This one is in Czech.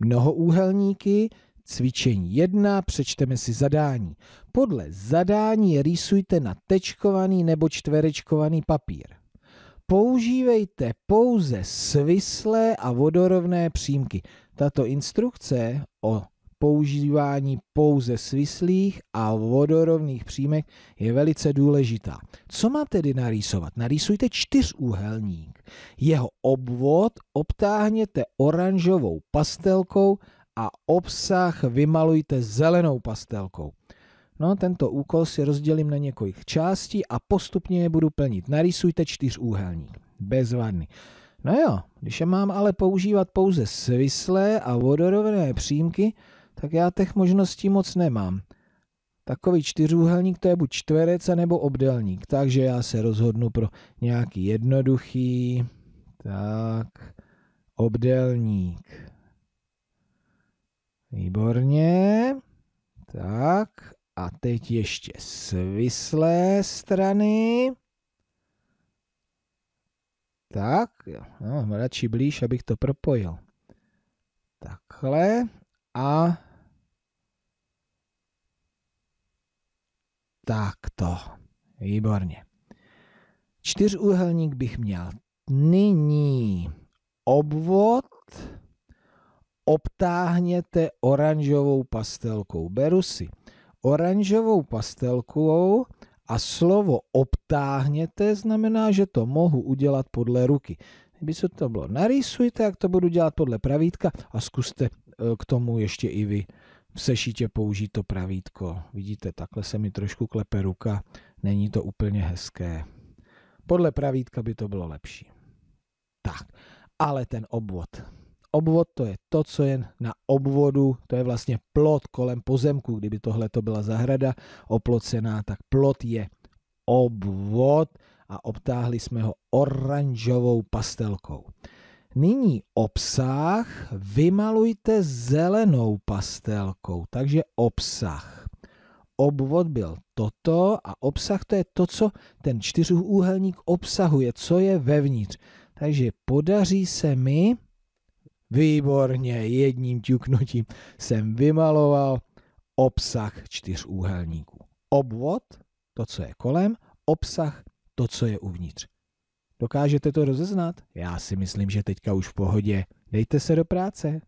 mnohoúhelníky, cvičení 1, přečteme si zadání. Podle zadání rýsujte na tečkovaný nebo čtverečkovaný papír. Používejte pouze svislé a vodorovné přímky. Tato instrukce o používání pouze svislých a vodorovných přímek je velice důležitá. Co má tedy narýsovat? Narýsujte čtyřúhelník. Jeho obvod obtáhněte oranžovou pastelkou a obsah vymalujte zelenou pastelkou. No, tento úkol si rozdělím na několik částí a postupně je budu plnit. Narysujte čtyřúhelník. Bezvadný. No jo, když je mám ale používat pouze svislé a vodorovné přímky, tak já těch možností moc nemám. Takový čtyřúhelník to je buď čtverec, nebo obdelník. Takže já se rozhodnu pro nějaký jednoduchý. Tak, obdelník. Výborně. Tak, a teď ještě svislé strany. Tak, no, radši blíž, abych to propojil. Takhle a Takto. Výborně. Čtyřúhelník bych měl. Nyní obvod obtáhněte oranžovou pastelkou. Beru si oranžovou pastelkou a slovo obtáhněte znamená, že to mohu udělat podle ruky. Kdyby se to bylo narýsujte, jak to budu dělat podle pravítka a zkuste eh, k tomu ještě i vy v sešitě použít to pravítko. Vidíte, takhle se mi trošku klepe ruka, není to úplně hezké. Podle pravítka by to bylo lepší. Tak, ale ten obvod. Obvod to je to, co je na obvodu, to je vlastně plot kolem pozemku. Kdyby tohle to byla zahrada oplocená, tak plot je obvod a obtáhli jsme ho oranžovou pastelkou. Nyní obsah vymalujte zelenou pastelkou, takže obsah. Obvod byl toto a obsah to je to, co ten čtyřúhelník obsahuje, co je vevnitř. Takže podaří se mi, výborně, jedním ťuknutím jsem vymaloval obsah čtyřúhelníku. Obvod, to, co je kolem, obsah, to, co je uvnitř. Dokážete to rozeznat? Já si myslím, že teďka už v pohodě. Dejte se do práce.